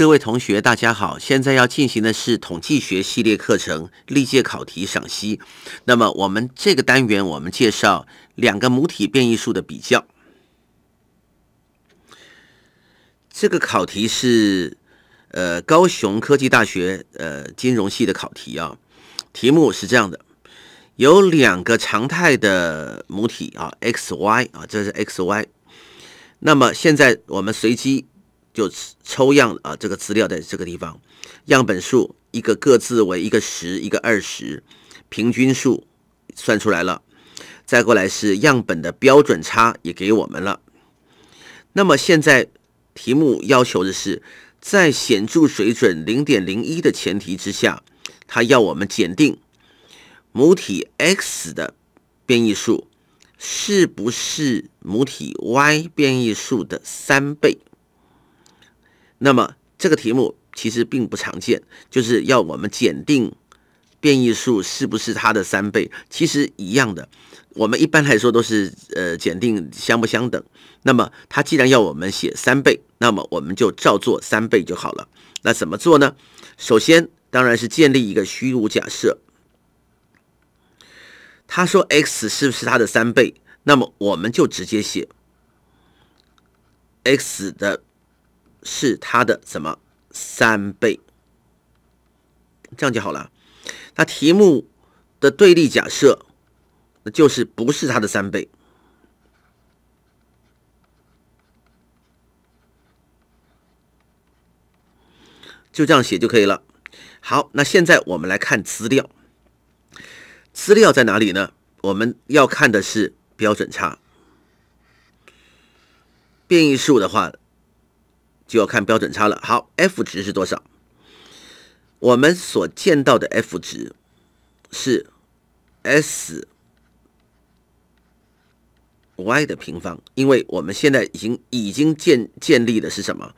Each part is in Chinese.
各位同学，大家好！现在要进行的是统计学系列课程历届考题赏析。那么，我们这个单元我们介绍两个母体变异数的比较。这个考题是呃高雄科技大学呃金融系的考题啊，题目是这样的：有两个常态的母体啊，X、Y 啊，这是 X、Y。那么现在我们随机。就抽样啊，这个资料在这个地方，样本数一个各自为一个十，一个二十，平均数算出来了。再过来是样本的标准差也给我们了。那么现在题目要求的是，在显著水准零点零一的前提之下，它要我们检定母体 X 的变异数是不是母体 Y 变异数的三倍。那么这个题目其实并不常见，就是要我们检定变异数是不是它的三倍。其实一样的，我们一般来说都是呃检定相不相等。那么它既然要我们写三倍，那么我们就照做三倍就好了。那怎么做呢？首先当然是建立一个虚无假设。他说 x 是不是它的三倍，那么我们就直接写 x 的。是它的什么三倍，这样就好了。那题目的对立假设，那就是不是它的三倍，就这样写就可以了。好，那现在我们来看资料，资料在哪里呢？我们要看的是标准差，变异数的话。就要看标准差了。好，F 值是多少？我们所见到的 F 值是 S y 的平方，因为我们现在已经已经建建立的是什么？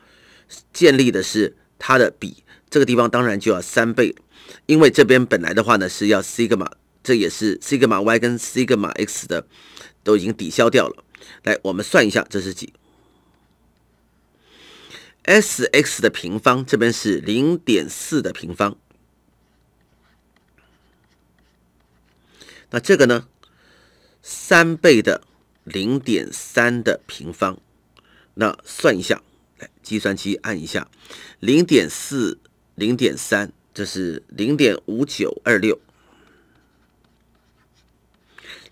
建立的是它的比，这个地方当然就要三倍，因为这边本来的话呢是要 Sigma，这也是 Sigma y 跟 Sigma x 的都已经抵消掉了。来，我们算一下，这是几？Sx 的平方，这边是零点四的平方，那这个呢，三倍的零点三的平方，那算一下，来，计算机按一下，零点四零点三，这是零点五九二六，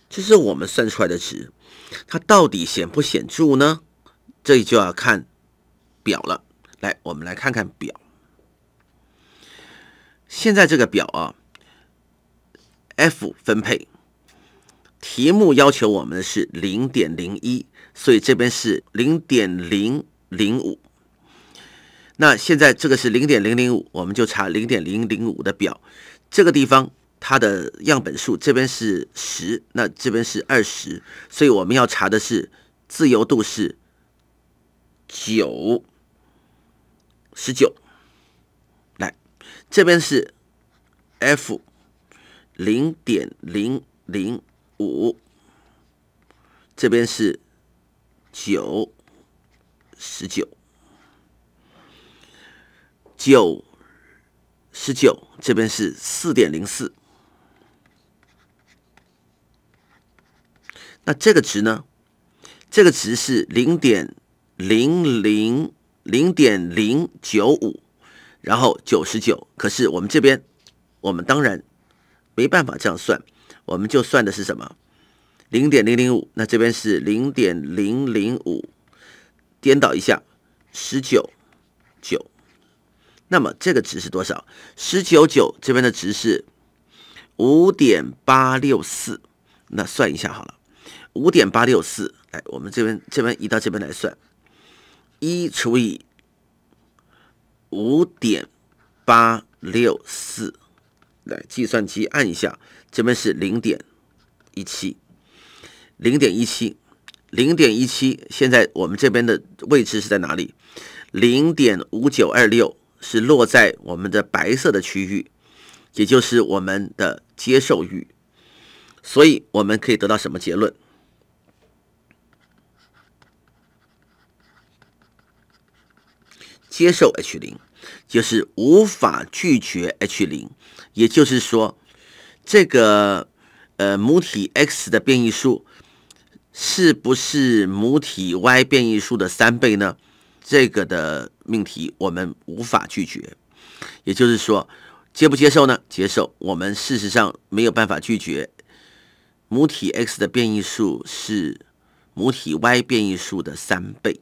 这是我们算出来的值，它到底显不显著呢？这里就要看。表了，来，我们来看看表。现在这个表啊，F 分配题目要求我们的是零点零一，所以这边是零点零零五。那现在这个是零点零零五，我们就查零点零零五的表。这个地方它的样本数这边是十，那这边是二十，所以我们要查的是自由度是九。十九，来，这边是 f 零点零零五，这边是九十九，九十九，这边是四点零四。那这个值呢？这个值是零点零零。零点零九五，然后九十九。可是我们这边，我们当然没办法这样算，我们就算的是什么？零点零零五。那这边是零点零零五，颠倒一下，十九九。那么这个值是多少？十九九这边的值是五点八六四。那算一下好了，五点八六四。哎，我们这边这边移到这边来算。一除以五点八六四，来，计算机按一下，这边是零点一七，零点一七，零点一七。现在我们这边的位置是在哪里？零点五九二六是落在我们的白色的区域，也就是我们的接受域。所以我们可以得到什么结论？接受 H 零，就是无法拒绝 H 零，也就是说，这个呃母体 X 的变异数是不是母体 Y 变异数的三倍呢？这个的命题我们无法拒绝，也就是说，接不接受呢？接受，我们事实上没有办法拒绝母体 X 的变异数是母体 Y 变异数的三倍。